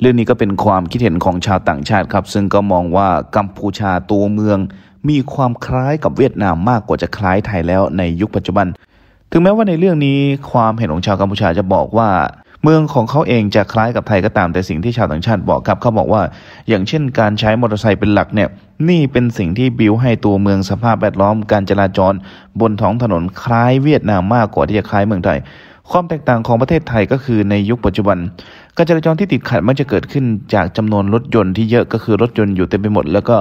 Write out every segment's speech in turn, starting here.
เรื่องนี้ก็เป็นความคิดเห็นของชาวต่างชาติครับ ซึ่งก็มองว่ากัมพูชาตัวเมือง มีความคล้ายกับเวียดนามมากกว่าจะคล้ายไทยแล้วในยุคปัจจุบัน ถึงแม้ว่าในเรื่องนี้ความเห็นของชาวกัมพูชาจะบอกว่า เมืองของเขาเองจะคล้ายกับไทยก็ตามแต่สิ่งที่ชาวต่างชาติบอกครับเขาบอกว่าอย่างเช่นการใช้มอเตอร์ไซค์เป็นหลักเนี่ยนี่เป็นสิ่งที่บิวให้ตัวเมืองสภาพแวดล้อม การจราจร บนท้องถนนคล้ายเวียดนามมากกว่าที่จะคล้ายเมืองไทย ความแตกต่างของประเทศไทยก็คือในยุคปัจจุบันการจราจรที่ติดขัดมักจะเกิดขึ้นจากจำนวนรถยนต์ที่เยอะก็คือรถยนต์อยู่เต็มไปหมด แล้วก็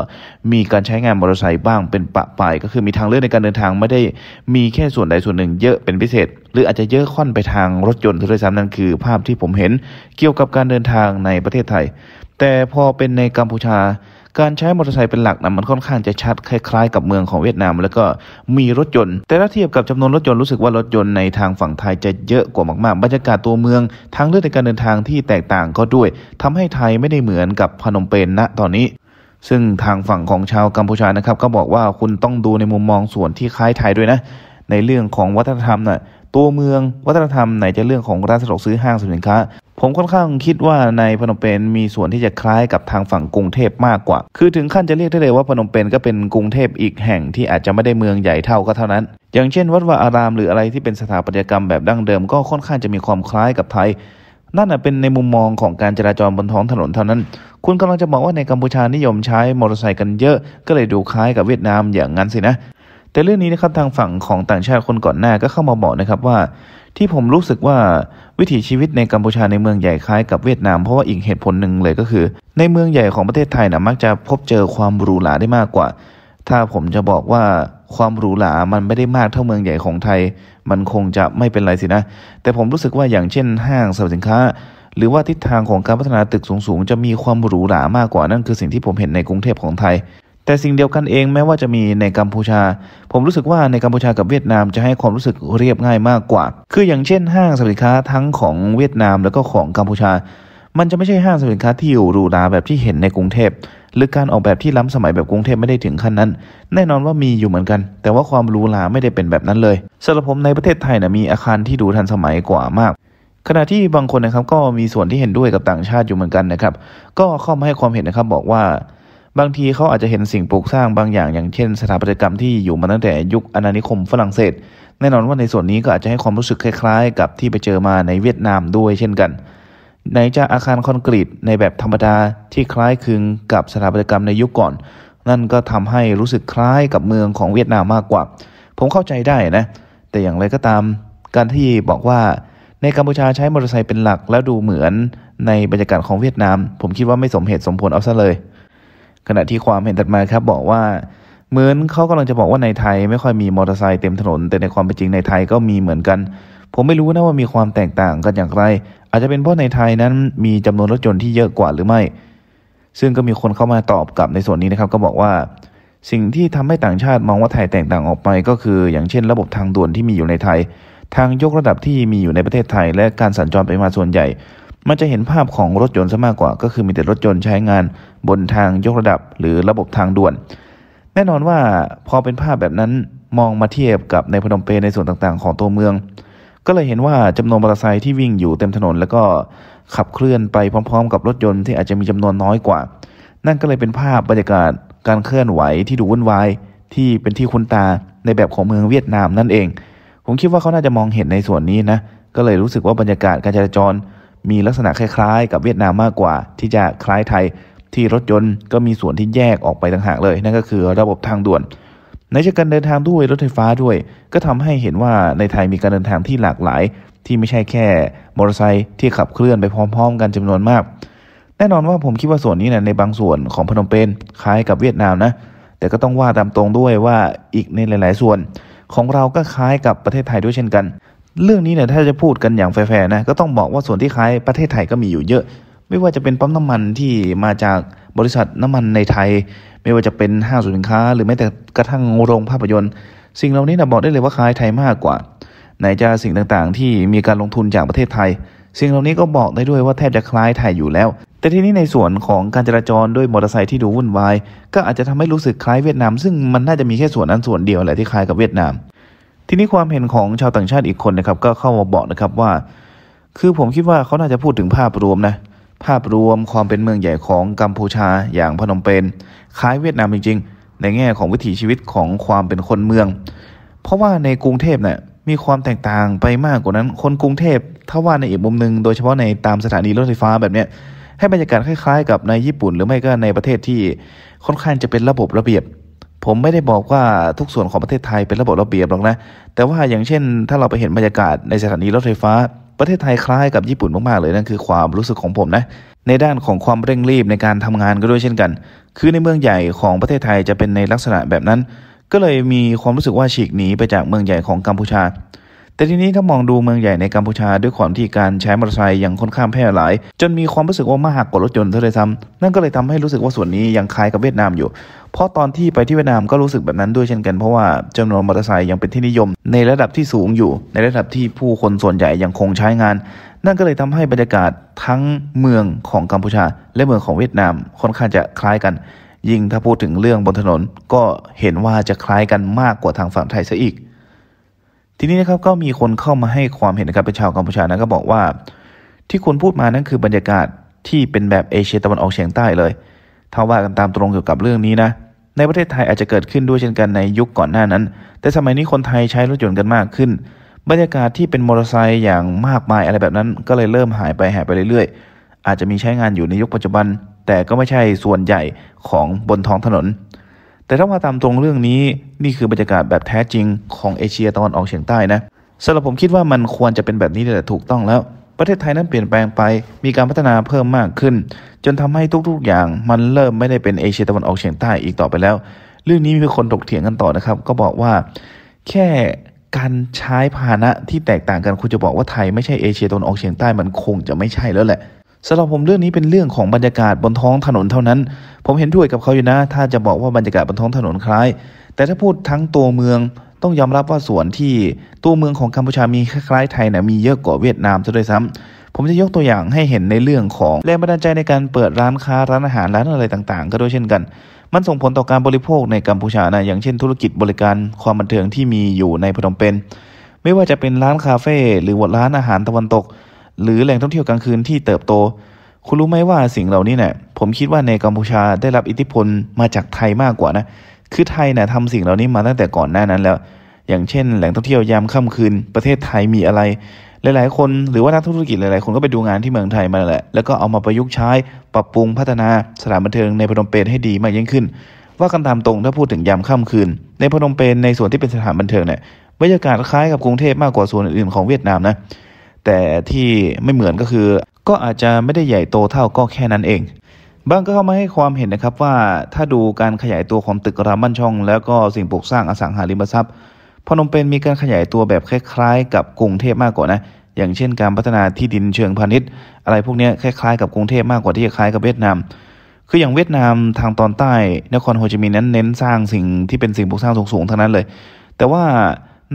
มีการใช้งานมอเตอร์ไซค์บ้างเป็นปะปายก็คือมีทางเลือกในการเดินทางไม่ได้มีแค่ส่วนใดส่วนหนึ่งเยอะเป็นพิเศษ หรืออาจจะเยอะค่อนไปทางรถยนต์ด้วยซ้ำนั่นคือภาพที่ผมเห็น เกี่ยวกับการเดินทางในประเทศไทย แต่พอเป็นในกัมพูชาการใช้มอเตอร์ไซค์เป็นหลักนะมันค่อนข้างจะชัดคล้าย ๆ กับเมืองของเวียดนาม แล้วก็มีรถยนต์แต่ถ้าเทียบกับจำนวนรถยนต์รู้สึกว่ารถยนต์ในทางฝั่งไทยจะเยอะกว่ามาก ๆ บรรยากาศตัวเมืองทางเลือกในการเดินทางที่แตกต่างก็ด้วย ทำให้ไทยไม่ได้เหมือนกับพนมเปญณตอนนี้ ซึ่งทางฝั่งของชาวกัมพูชานะครับก็บอกว่าคุณต้องดูในมุมมองส่วนที่คล้ายไทยด้วยนะในเรื่องของวัฒนธรรมนะ่ะตัวเมืองวัฒนธรรมไหนจะเรื่องของร้านสะดวกซื้อห้างสินค้าผมค่อนข้างคิดว่าในพนมเปญมีส่วนที่จะคล้ายกับทางฝั่งกรุงเทพมากกว่า คือถึงขั้นจะเรียกได้เลยว่าพนมเปญก็เป็นกรุงเทพอีกแห่งที่อาจจะไม่ได้เมืองใหญ่เท่าก็เท่านั้น อย่างเช่น วัดวาอารามหรืออะไรที่เป็นสถาปัตยกรรมแบบดั้งเดิมก็ค่อนข้างจะมีความคล้ายกับไทย นั่นเป็นในมุมมองของการจราจรบนท้องถนนเท่านั้น คุณกำลังจะบอกว่าในกัมพูชานิยมใช้มอเตอร์ไซค์กันเยอะก็เลยดูคล้ายกับเวียดนามอย่างนั้นสินะแต่เรื่องนี้นะครับทางฝั่งของต่างชาติคนก่อนหน้าก็เข้ามาบอกนะครับว่า ที่ผมรู้สึกว่าวิถีชีวิตในกัมพูชาในเมืองใหญ่คล้ายกับเวียดนามเพราะว่าอีกเหตุผลหนึ่งเลยก็คือ ในเมืองใหญ่ของประเทศไทยนะมักจะพบเจอความหรูหราได้มากกว่า ถ้าผมจะบอกว่าความหรูหรามันไม่ได้มากเท่าเมืองใหญ่ของไทย มันคงจะไม่เป็นไรสินะ แต่ผมรู้สึกว่าอย่างเช่นห้างสรรพสินค้า หรือว่าทิศทางของการพัฒนาตึกสูงๆจะมีความหรูหรามากกว่านั่นคือสิ่งที่ผมเห็นในกรุงเทพของไทยแต่สิ่งเดียวกันเองแม้ว่าจะมีในกัมพูชา ผมรู้สึกว่าในกัมพูชากับเวียดนามจะให้ความรู้สึกเรียบง่ายมากกว่า คืออย่างเช่นห้างสินค้าทั้งของเวียดนามแล้วก็ของกัมพูชา มันจะไม่ใช่ห้างสินค้าที่อยู่หรูหราแบบที่เห็นในกรุงเทพหรือการออกแบบที่ล้ำสมัยแบบกรุงเทพไม่ได้ถึงขั้นนั้น แน่นอนว่ามีอยู่เหมือนกัน แต่ว่าความรูหราไม่ได้เป็นแบบนั้นเลยสำหรับผมในประเทศไทยนะมีอาคารที่ดูทันสมัยกว่ามาก ขณะที่บางคนนะครับก็มีส่วนที่เห็นด้วยกับต่างชาติอยู่เหมือนกันนะครับ ก็เข้ามาให้ความเห็นนะครับบอกว่าบางทีเขาอาจจะเห็นสิ่งปลูกสร้างบางอย่าง อย่างเช่นสถาปัตยกรรมที่อยู่มาตั้งแต่ยุคอาณานิคมฝรั่งเศส แน่นอนว่าในส่วนนี้ก็อาจจะให้ความรู้สึกคล้ายๆ กับที่ไปเจอมาในเวียดนามด้วยเช่นกัน ในจะอาคารคอนกรีตในแบบธรรมดาที่คล้ายคลึงกับสถาปัตยกรรมในยุคก่อน นั่นก็ทำให้รู้สึกคล้ายกับเมืองของเวียดนามมากกว่า ผมเข้าใจได้นะ แต่อย่างไรก็ตาม การที่บอกว่าในกัมพูชาใช้มอเตอร์ไซค์เป็นหลักแล้วดูเหมือนในบรรยากาศของเวียดนามผมคิดว่าไม่สมเหตุสมผลเอาซะเลยขณะที่ความเห็นถัดมาครับบอกว่า เหมือนเขากำลังจะบอกว่าในไทย ไม่ค่อยมีมอเตอร์ไซค์เต็มถนน แต่ในความเป็นจริงในไทยก็มีเหมือนกัน ผมไม่รู้นะว่ามีความแตกต่างกันอย่างไร อาจจะเป็นเพราะในไทยนั้นมีจำนวนรถยนต์ที่เยอะกว่าหรือไม่ ซึ่งก็มีคนเข้ามาตอบกลับในส่วนนี้นะครับก็บอกว่า สิ่งที่ทำให้ต่างชาติมองว่าไทยแตกต่างออกไป ก็คือ อย่างเช่น ระบบทางด่วนที่มีอยู่ในไทย ทางยกระดับที่มีอยู่ในประเทศไทย และการสัญจรไปมาส่วนใหญ่มันจะเห็นภาพของรถยนต์ซะมากกว่า ก็คือมีแต่รถยนต์ใช้งานบนทางยกระดับหรือระบบทางด่วน แน่นอนว่าพอเป็นภาพแบบนั้นมองมาเทียบกับในพนมเปญในส่วนต่างๆ ของตัวเมือง ก็เลยเห็นว่าจำนวนมอเตอร์ไซค์ที่วิ่งอยู่เต็มถนน แล้วก็ขับเคลื่อนไปพร้อมๆ กับรถยนต์ที่อาจจะมีจำนวนน้อยกว่า นั่นก็เลยเป็นภาพบรรยากาศการเคลื่อนไหวที่ดูวุ่นวายที่เป็นที่คุ้นตาในแบบของเมืองเวียดนามนั่นเองผมคิดว่าเขาน่าจะมองเห็นในส่วนนี้นะก็เลยรู้สึกว่าบรรยากาศการจราจรมีลักษณะคล้ายๆ กับเวียดนามมากกว่า ที่จะคล้ายไทยที่รถยนต์ก็มีส่วนที่แยกออกไปต่างหากเลย นั่นก็คือระบบทางด่วน ในเชิงการเดินทางด้วยรถไฟฟ้าด้วย ก็ทำให้เห็นว่าในไทยมีการเดินทางที่หลากหลาย ที่ไม่ใช่แค่มอเตอร์ไซค์ที่ขับเคลื่อนไปพร้อมๆกันจำนวนมาก แน่นอนว่าผมคิดว่าส่วนนี้นะในบางส่วนของพนมเปญคล้ายกับเวียดนามนะ แต่ก็ต้องว่าตามตรงด้วยว่าอีกในหลาย ๆ ส่วน ของเราก็คล้ายกับประเทศไทยด้วยเช่นกันเรื่องนี้เนี่ยถ้าจะพูดกันอย่างแฟร์ๆนะก็ต้องบอกว่าส่วนที่คล้ายประเทศไทยก็มีอยู่เยอะ ไม่ว่าจะเป็นปั๊มน้ำมันที่มาจากบริษัทน้ำมันในไทย ไม่ว่าจะเป็นห้างสินค้า หรือแม้แต่กระทั่งโรงภาพยนตร์สิ่งเหล่านี้นะบอกได้เลยว่าคล้ายไทยมาก กว่าไหนจะสิ่งต่างๆ ที่มีการลงทุนจากประเทศไทย สิ่งเหล่านี้ก็บอกได้ด้วยว่าแทบจะคล้ายไทยอยู่แล้ว แต่ที่นี้ในส่วนของการจราจรด้วยมอเตอร์ไซค์ที่ดูวุ่นวายก็อาจจะทำให้รู้สึกคล้ายเวียดนาม ซึ่งมันน่าจะมีแค่ส่วนนั้นส่วนเดียวแหละที่คล้ายกับเวียดนามทีนี้ความเห็นของชาวต่างชาติอีกคนนะครับก็เข้ามาบอกนะครับว่า คือผมคิดว่าเขาน่าจะพูดถึงภาพรวมนะภาพรวมความเป็นเมืองใหญ่ของกัมพูชาอย่างพนมเปญคล้ายเวียดนามจริง ๆ ในแง่ของวิถีชีวิตของความเป็นคนเมือง เพราะว่าในกรุงเทพเนะี่ยมีความแตกต่างไปมากกว่านั้น คนกรุงเทพถ้าว่าในอีกมุมหนึ่งโดยเฉพาะในตามสถานีรถไฟฟ้าแบบเนี้ยให้บรรยากาศคล้าย ๆ กับในญี่ปุ่น หรือไม่ก็ในประเทศที่ค่อนข้างจะเป็นระบบระเบียบผมไม่ได้บอกว่าทุกส่วนของประเทศไทยเป็นระบบระเบียบหรอกนะ แต่ว่าอย่างเช่น ถ้าเราไปเห็นบรรยากาศในสถานีรถไฟฟ้า ประเทศไทยคล้ายกับญี่ปุ่นมาก ๆ เลยนั่นคือความรู้สึกของผมนะ ในด้านของความเร่งรีบในการทำงานก็ด้วยเช่นกัน คือในเมืองใหญ่ของประเทศไทยจะเป็นในลักษณะแบบนั้น ก็เลยมีความรู้สึกว่าฉีกหนีไปจากเมืองใหญ่ของกัมพูชา แต่ทีนี้ถ้ามองดูเมืองใหญ่ในกัมพูชาด้วยความที่การใช้มอเตอร์ไซค์ยังค่อนข้างแพร่หลาย จนมีความรู้สึกว่ามากกว่ารถยนต์เท่าไรซ้ำนั่นก็เลยทำให้รู้สึกว่าส่วนนี้ยังคล้ายกับเวียดนามอยู่เพราะตอนที่ไปที่เวียดนามก็รู้สึกแบบนั้นด้วยเช่นกันเพราะว่าจำนวนมอเตอร์ไซค์ยังเป็นที่นิยมในระดับที่สูงอยู่ ในระดับที่ผู้คนส่วนใหญ่ยังคงใช้งาน นั่นก็เลยทำให้บรรยากาศทั้งเมืองของกัมพูชา และเมืองของเวียดนามค่อนข้างจะคล้ายกัน ยิ่งถ้าพูดถึงเรื่องบนถนนก็เห็นว่าจะคล้ายกันมากกว่าทางฝั่งไทยซะอีก ทีนี้นะครับก็มีคนเข้ามาให้ความเห็นนะครับเป็นชาวกัมพูชานะก็บอกว่า ที่คุณพูดมานั่นคือบรรยากาศที่เป็นแบบเอเชียตะวันออกเฉียงใต้เลยถ้าว่ากันตามตรงเกี่ยวกับเรื่องนี้นะในประเทศไทยอาจจะเกิดขึ้นด้วยเช่นกันในยุคก่อนหน้านั้น แต่สมัยนี้คนไทยใช้รถยนต์กันมากขึ้น บรรยากาศที่เป็นมอเตอร์ไซค์อย่างมากมายอะไรแบบนั้น ก็เลยเริ่มหายไปหายไปเรื่อยๆ อาจจะมีใช้งานอยู่ในยุคปัจจุบัน แต่ก็ไม่ใช่ส่วนใหญ่ของบนท้องถนน แต่ถ้ามาตามตรงเรื่องนี้นี่คือบรรยากาศแบบแท้จริงของเอเชียตะวันออกเฉียงใต้นะสำหรับผมคิดว่ามันควรจะเป็นแบบนี้แตลถูกต้องแล้วประเทศไทยนั้นเปลี่ยนแปลงไป มีการพัฒนาเพิ่มมากขึ้น จนทำให้ทุก ๆอย่าง มันเริ่มไม่ได้เป็นเอเชียตะวันออกเฉียงใต้อีกต่อไปแล้ว เรื่องนี้มีคนถกเถียงกันต่อนะครับ ก็บอกว่า แค่การใช้พาหนะที่แตกต่างกันคุณจะบอกว่าไทยไม่ใช่เอเชียตะวันออกเฉียงใต้มันคงจะไม่ใช่แล้วแหละสำหรับผมเรื่องนี้เป็นเรื่องของบรรยากาศบนท้องถนนเท่านั้น ผมเห็นด้วยกับเขาอยู่นะ ถ้าจะบอกว่าบรรยากาศบนท้องถนนคล้าย แต่ถ้าพูดทั้งตัวเมืองต้องยอมรับว่าสวนที่ตัวเมืองของกัมพูชามีคล้ายไทยนะมีเยอะกว่าเวียดนามซะด้วยซ้ำ ผมจะยกตัวอย่างให้เห็นในเรื่องของแรงบันดาลใจในการเปิดร้านค้าร้านอาหารร้านอะไรต่างๆ ก็ด้วยเช่นกัน มันส่งผลต่อการบริโภคในกัมพูชานะอย่างเช่นธุรกิจบริการความบันเทิงที่มีอยู่ในพนมเปญไม่ว่าจะเป็นร้านคาเฟ่หรือร้านอาหารตะวันตก หรือแหล่งท่องเที่ยวกลางคืนที่เติบโต คุณรู้ไหมว่าสิ่งเหล่านี้เนะี่ยผมคิดว่าในกัมพูชาได้รับอิทธิพลมาจากไทยมากกว่านะคือไทยเนี่ยทำสิ่งเหล่านี้มาตั้งแต่ก่อนหน้านั้นแล้ว อย่างเช่นแหล่งท่องเที่ยวยามค่าคืน ประเทศไทยมีอะไร หลาย ๆ คนหรือว่านักธุรกิจหลายๆคนก็ไปดูงานที่เมืองไทยมาแหละแล้วก็เอามาประยุกต์ใช้ ปรับปรุงพัฒนาสถานบันเทิง ในพนมเปญให้ดีมากยิ่งขึ้น ว่ากันตามตรงถ้าพูดถึงยามค่าคืนในพนมเปญในส่วนที่เป็นสถานบันเทิงเนี่ยบรรยากาศคล้ายกับกรุงเทพมากกว่าส่วนอื่นของเวียดนามนะแต่ที่ไม่เหมือนก็คือ ก็อาจจะไม่ได้ใหญ่โตเท่าก็แค่นั้นเองบางก็เข้ามาให้ความเห็นนะครับว่าถ้าดูการขยายตัวของตึกรามบ้านช่องแล้วก็สิ่งปลูกสร้างอสังหาริมทรัพย์ พนมเปญมีการขยายตัวแบบคล้ายๆกับกรุงเทพมากกว่านะ อย่างเช่นการพัฒนาที่ดินเชิงพาณิชย์อะไรพวกนี้คล้ายๆ กับกรุงเทพมากกว่าที่คล้ายกับเวียดนาม คืออย่างเวียดนามทางตอนใต้นครโฮจิมินห์นั้นเน้นสร้างสิ่งที่เป็นสิ่งปลูกสร้างสูงๆทั้งนั้นเลย แต่ว่า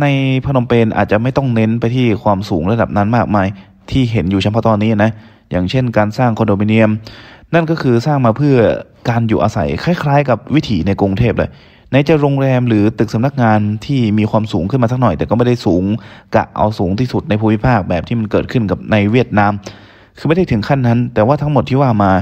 ในพนมเปญอาจจะไม่ต้องเน้นไปที่ความสูงระดับนั้นมากมาย ที่เห็นอยู่เฉพาะตอนนี้นะอย่างเช่นการสร้างคอนโดมิเนียม นั่นก็คือสร้างมาเพื่อการอยู่อาศัยคล้าย ๆ กับวิถีในกรุงเทพเลย ในจะโรงแรมหรือตึกสำนักงานที่มีความสูงขึ้นมาสักหน่อยแต่ก็ไม่ได้สูงกะเอาสูงที่สุดในภูมิภาคแบบที่มันเกิดขึ้นกับในเวียดนามคือไม่ได้ถึงขั้นนั้น แต่ว่าทั้งหมดที่ว่ามา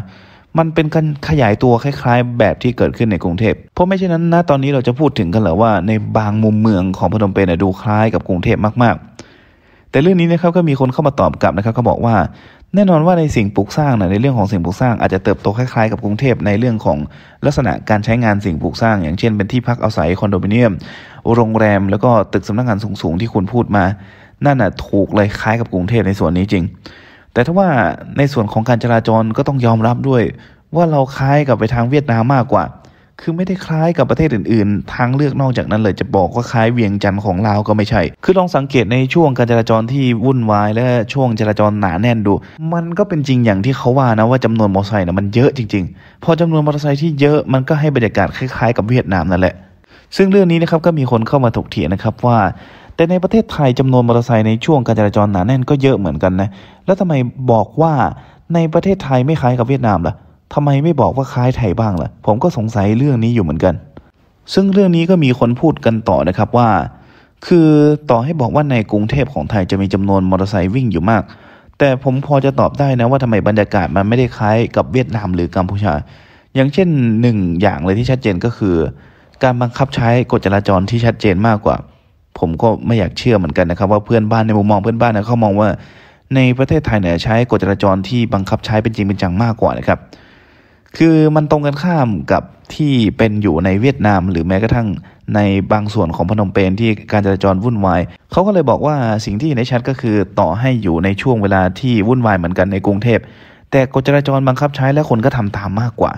มันเป็นการขยายตัวคล้ายๆ แบบที่เกิดขึ้นในกรุงเทพเพราะไม่เช่นนั้นนะตอนนี้เราจะพูดถึงกันเหรอว่าในบางมุมเมืองของพนมเปญดูคล้ายกับกรุงเทพมากๆ แต่เรื่องนี้นะครับก็มีคนเข้ามาตอบกลับนะครับเขาบอกว่าแน่นอนว่าในสิ่งปลูกสร้างนะในเรื่องของสิ่งปลูกสร้างอาจจะเติบโตคล้ายๆกับกรุงเทพในเรื่องของลักษณะการใช้งานสิ่งปลูกสร้าง อย่างเช่นเป็นที่พักอาศัยคอนโดมิเนียม โรงแรมแล้วก็ตึกสำนักงานสูงๆที่คุณพูดมา นั่นนะ่ะถูกเลยคล้ายกับกรุงเทพในส่วนนี้จริง แต่ถ้าว่าในส่วนของการจราจรก็ต้องยอมรับด้วย ว่าเราคล้ายกับไปทางเวียดนามมากกว่าคือไม่ได้คล้ายกับประเทศอื่น ๆทางเลือกนอกจากนั้นเลยจะบอกว่าคล้ายเวียงจันทร์ของลาวก็ไม่ใช่ คือลองสังเกตในช่วงการจราจรที่วุ่นวายและช่วงจราจรหนาแน่นดู มันก็เป็นจริงอย่างที่เขาว่านะว่าจำนวนมอเตอร์ไซค์นะมันเยอะจริงๆ พอจำนวนมอเตอร์ไซค์ที่เยอะมันก็ให้บรรยากาศคล้ายๆ กับเวียดนามนั่นแหละ ซึ่งเรื่องนี้นะครับก็มีคนเข้ามาถกเถียงนะครับว่า แต่ในประเทศไทยจำนวนมอเตอร์ไซค์ในช่วงการจราจรหนาแน่นก็เยอะเหมือนกันนะ แล้วทำไมบอกว่าในประเทศไทยไม่คล้ายกับเวียดนามล่ะทำไมไม่บอกว่าคล้ายไทยบ้างล่ะ ผมก็สงสัยเรื่องนี้อยู่เหมือนกัน ซึ่งเรื่องนี้ก็มีคนพูดกันต่อนะครับว่า คือต่อให้บอกว่าในกรุงเทพของไทยจะมีจำนวนมอเตอร์ไซค์วิ่งอยู่มาก แต่ผมพอจะตอบได้นะว่าทำไมบรรยากาศมันไม่ได้คล้ายกับเวียดนามหรือกัมพูชา อย่างเช่นหนึ่งอย่างเลยที่ชัดเจนก็คือการบังคับใช้กฎจราจรที่ชัดเจนมากกว่า ผมก็ไม่อยากเชื่อเหมือนกันนะครับ ว่าเพื่อนบ้านในมุมมองเพื่อนบ้านนะเขามองว่า ในประเทศไทยเนี่ยใช้กฎจราจรที่บังคับใช้เป็นจริงเป็นจังมากกว่านะครับคือมันตรงกันข้ามกับที่เป็นอยู่ในเวียดนามหรือแม้กระทั่งในบางส่วนของพนมเปญที่การจราจรวุ่นวายเขาก็เลยบอกว่าสิ่งที่ในชัดก็คือต่อให้อยู่ในช่วงเวลาที่วุ่นวายเหมือนกันในกรุงเทพแต่กฎจราจรบังคับใช้และคนก็ทำตามมากกว่า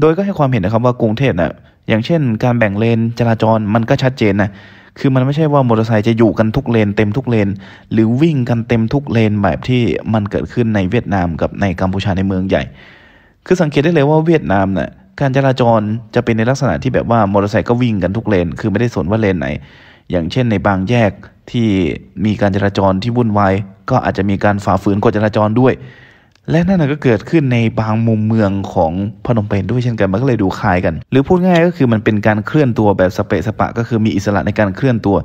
โดยก็ให้ความเห็นนะครับว่ากรุงเทพนะ่ะอย่างเช่นการแบ่งเลนจราจรมันก็ชัดเจนนะคือมันไม่ใช่ว่ามอเตอร์ไซค์จะอยู่กันทุกเลนเต็มทุกเลน หรือวิ่งกันเต็มทุกเลนแบบที่มันเกิดขึ้นในเวียดนามกับในกัมพูชาในเมืองใหญ่คือสังเกตได้เลยว่าเวียดนามเนี่ยการจราจรจะเป็นในลักษณะที่แบบว่า มอเตอร์ไซค์ก็วิ่งกันทุกเลน คือไม่ได้สนว่าเลนไหน อย่างเช่นในบางแยกที่มีการจราจรที่วุ่นวายก็อาจจะมีการฝ่าฝืนกฎจราจรด้วยและนั่นก็เกิดขึ้นในบางมุมเมืองของพนมเปญด้วยเช่นกันมันก็เลยดูคล้ายกัน หรือพูดง่ายก็คือมันเป็นการเคลื่อนตัวแบบสเปะสปะก็คือมีอิสระในการเคลื่อนตัว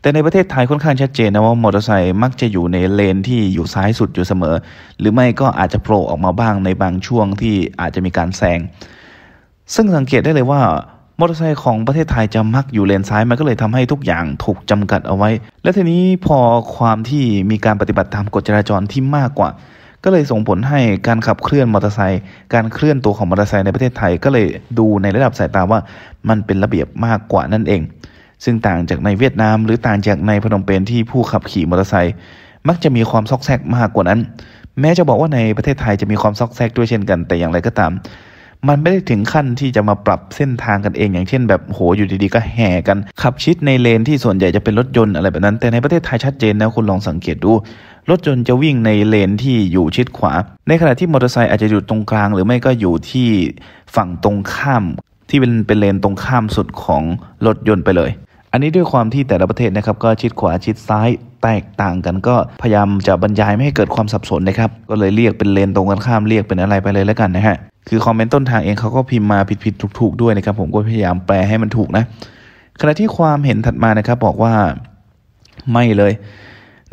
แต่ในประเทศไทยค่อนข้างชัดเจนนะว่ามอเตอร์ไซค์มักจะอยู่ในเลนที่อยู่ซ้ายสุดอยู่เสมอ หรือไม่ก็อาจจะโผล่ออกมาบ้างในบางช่วงที่อาจจะมีการแซงซึ่งสังเกตได้เลยว่ามอเตอร์ไซค์ของประเทศไทยจะมักอยู่เลนซ้ายมันก็เลยทำให้ทุกอย่างถูกจำกัดเอาไว้ และทีนี้พอความที่มีการปฏิบัติตามกฎจราจรที่มากกว่าก็เลยส่งผลให้การขับเคลื่อนมอเตอร์ไซค์การเคลื่อนตัวของมอเตอร์ไซค์ในประเทศไทยก็เลยดูในระดับสายตาว่ามันเป็นระเบียบมากกว่านั่นเอง ซึ่งต่างจากในเวียดนาม หรือต่างจากในพนมเปญที่ผู้ขับขี่มอเตอร์ไซค์มักจะมีความซอกแซกมากกว่านั้น แม้จะบอกว่าในประเทศไทยจะมีความซอกแซกด้วยเช่นกัน แต่อย่างไรก็ตามมันไม่ได้ถึงขั้นที่จะมาปรับเส้นทางกันเอง อย่างเช่นแบบ โห อยู่ดีๆก็แห่กัน ขับชิดในเลนที่ส่วนใหญ่จะเป็นรถยนต์อะไรแบบนั้น แต่ในประเทศไทยชัดเจนนะ คุณลองสังเกตดู รถยนต์จะวิ่งในเลนที่อยู่ชิดขวา ในขณะที่มอเตอร์ไซค์อาจจะอยู่ตรงกลางหรือไม่ก็อยู่ที่ฝั่งตรงข้าม ที่เป็นเป็นเลนตรงข้ามสุดของรถยนต์ไปเลย อันนี้ด้วยความที่แต่ละประเทศนะครับก็ชิดขวาชิดซ้ายแตกต่างกัน ก็พยายามจะบรรยายไม่ให้เกิดความสับสนนะครับก็เลยเรียกเป็นเลนตรงกันข้ามเรียกเป็นอะไรไปเลยแล้วกันนะฮะคือคอมเมนต์ต้นทางเองเขาก็พิมพ์มาผิดๆถูกๆ ด้วยนะครับผมก็พยายามแปลให้มันถูกนะ ขณะที่ความเห็นถัดมานะครับบอกว่า ไม่เลย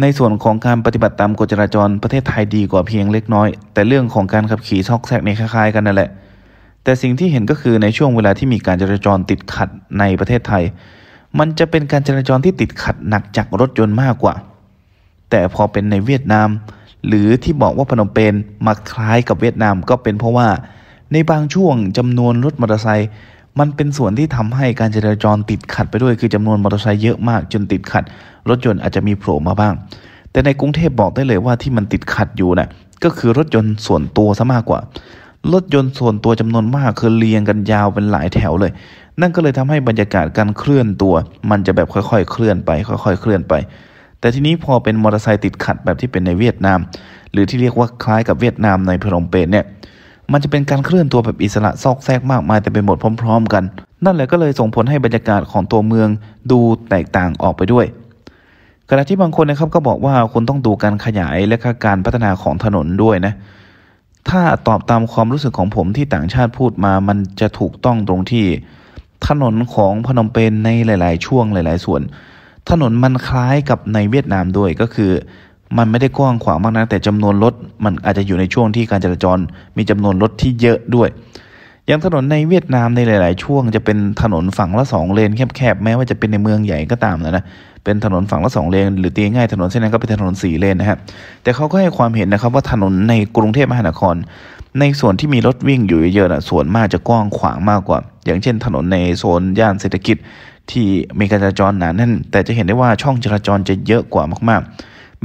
ในส่วนของการปฏิบัติตามกฎจราจรประเทศไทยดีกว่าเพียงเล็กน้อย แต่เรื่องของการขับขี่ซอกแซกในคล้ายๆกันนั่นแหละ แต่สิ่งที่เห็นก็คือในช่วงเวลาที่มีการจราจรติดขัดในประเทศไทย มันจะเป็นการจราจรที่ติดขัดหนักจากรถยนต์มากกว่า แต่พอเป็นในเวียดนาม หรือที่บอกว่าพนมเปญมาคล้ายกับเวียดนามก็เป็นเพราะว่าในบางช่วงจำนวนรถมอเตอร์ไซค์มันเป็นส่วนที่ทำให้การจราจรติดขัดไปด้วยคือจำนวนมอเตอร์ไซค์เยอะมากจนติดขัด รถยนต์อาจจะมีโผล่มาบ้าง แต่ในกรุงเทพบอกได้เลยว่าที่มันติดขัดอยู่นะ่ะก็คือรถยนต์ส่วนตัวซะมากกว่ารถยนต์ส่วนตัวจำนวนมากคือเรียงกันยาวเป็นหลายแถวเลย นั่นก็เลยทำให้บรรยากาศการเคลื่อนตัว มันจะแบบค่อยๆ เคลื่อนไปค่อย ๆ เคลื่อนไป แต่ทีนี้พอเป็นมอเตอร์ไซค์ติดขัดแบบที่เป็นในเวียดนาม หรือที่เรียกว่าคล้ายกับเวียดนามในพรมเปญเนี่ยมันจะเป็นการเคลื่อนตัวแบบอิสระซอกแซกมากมายแต่เป็นหมดพร้อม ๆ กัน นั่นแหละก็เลยส่งผลให้บรรยากาศของตัวเมืองดูแตกต่างออกไปด้วยขณะที่บางคนนะครับก็บอกว่าคุณต้องดูการขยายและการพัฒนาของถนนด้วยนะ ถ้าตอบตามความรู้สึกของผมที่ต่างชาติพูดมามันจะถูกต้องตรงที่ถนนของพนมเปญในหลาย ๆ ช่วงหลาย ๆ ส่วน ถนนมันคล้ายกับในเวียดนามด้วยก็คือมันไม่ได้กว้างขวางมากนะ แต่จำนวนรถ มันอาจจะอยู่ในช่วงที่การจราจร มีจำนวนรถที่เยอะด้วย อย่างถนนในเวียดนามในหลาย ๆ ช่วง จะเป็นถนนฝั่งละสองเลนแคบๆแม้ว่าจะเป็นในเมืองใหญ่ก็ตามนะนะเป็นถนนฝั่งละสองเลนหรือตีง่ายถนนเส้นนั้นก็เป็นถนนสี่เลนนะฮะแต่เขาก็ให้ความเห็นนะครับว่าถนนในกรุงเทพมหานคร ในส่วนที่มีรถวิ่งอยู่เยอะๆนะส่วนมากจะกว้างขวางมากกว่า อย่างเช่นถนนในโซนย่านเศรษฐกิจที่มีการจราจรหนาแน่น แต่จะเห็นได้ว่าช่องจราจรจะเยอะกว่ามากๆ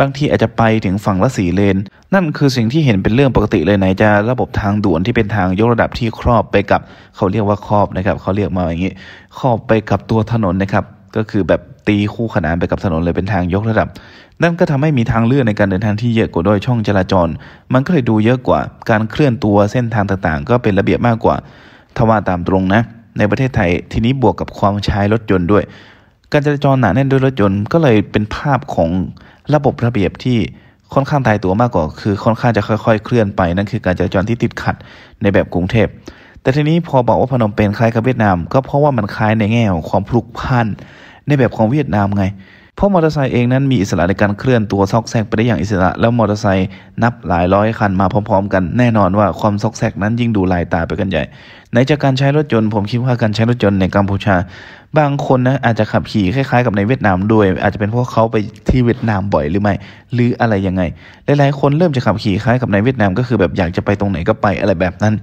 บางทีอาจจะไปถึงฝั่งละสีเลน นั่นคือสิ่งที่เห็นเป็นเรื่องปกติเลยไหนจะระบบทางด่วนที่เป็นทางยกระดับที่ครอบไปกับเขาเรียกว่าครอบนะครับเขาเรียกมาอย่างนี้ครอบไปกับตัวถนนนะครับ ก็คือแบบตีคู่ขนานไปกับถนนเลยเป็นทางยกระดับ นั่นก็ทำให้มีทางเลื่อนในการเดินทางที่เยอะกว่าโดยช่องจราจร มันก็เลยดูเยอะกว่าการเคลื่อนตัวเส้นทางต่างๆ ก็เป็นระเบียบมากกว่า ทว่าตามตรงนะ ในประเทศไทยทีนี้บวกกับความใช้รถยนต์ด้วยการจราจรหนาแน่นด้วยรถยนต์ก็เลยเป็นภาพของ ระบบระเบียบที่ค่อนข้างตายตัวมากกว่าคือค่อนข้างจะค่อย ๆเคลื่อนไปนั่นคือการจราจรที่ติดขัดในแบบกรุงเทพแต่ทีนี้พอบอกว่าพนมเปญคล้ายกับเวียดนาม ก็เพราะว่ามันคล้ายในแง่ของความพลุกพันในแบบของเวียดนามไงเพราะมอเตอร์ไซค์เองนั้นมีอิสระในการเคลื่อนตัวซอกแซกไปได้อย่างอิสระแล้วมอเตอร์ไซค์นับหลายร้อยคันมาพร้อมๆกันแน่นอนว่าความซอกแซกนั้นยิ่งดูลายตาไปกันใหญ่ ในจากการใช้รถยนต์ผมคิดว่าการใช้รถยนต์ในกัมพูชาบางคนนะอาจจะขับขี่คล้ายๆกับในเวียดนามด้วยอาจจะเป็นเพราะเขาไปที่เวียดนามบ่อยหรือไม่ หรืออะไรยังไงหลายๆคนเริ่มจะขับขี่คล้ายกับในเวียดนามก็คือแบบอยากจะไปตรงไหนก็ไปอะไรแบบนั้น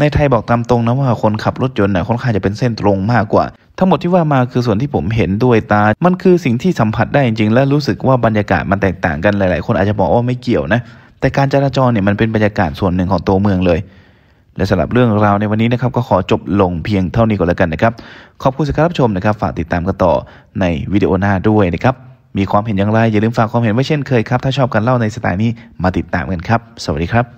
ในไทยบอกตามตรงนะว่าคนขับรถยนต์นะค่อนข้างจะเป็นเส้นตรงมากกว่า ทั้งหมดที่ว่ามาคือส่วนที่ผมเห็นด้วยตา มันคือสิ่งที่สัมผัสได้จริงๆและรู้สึกว่าบรรยากาศมันแตกต่างกันหลาย ๆคนอาจจะบอกว่าไม่เกี่ยวนะแต่การจราจรเนี่ยมันเป็นบรรยากาศส่วนหนึ่งของตัวเมืองเลยและสำหรับเรื่องราวในวันนี้นะครับก็ขอจบลงเพียงเท่านี้ก่อนแล้วกันนะครับขอบคุณสำหรับชมนะครับฝากติดตามกันต่อในวิดีโอหน้าด้วยนะครับมีความเห็นอย่างไร อย่าลืมฝากความเห็นไว้เช่นเคยครับถ้าชอบการเล่าในสไตล์นี้มาติดตามกันครับ สวัสดีครับ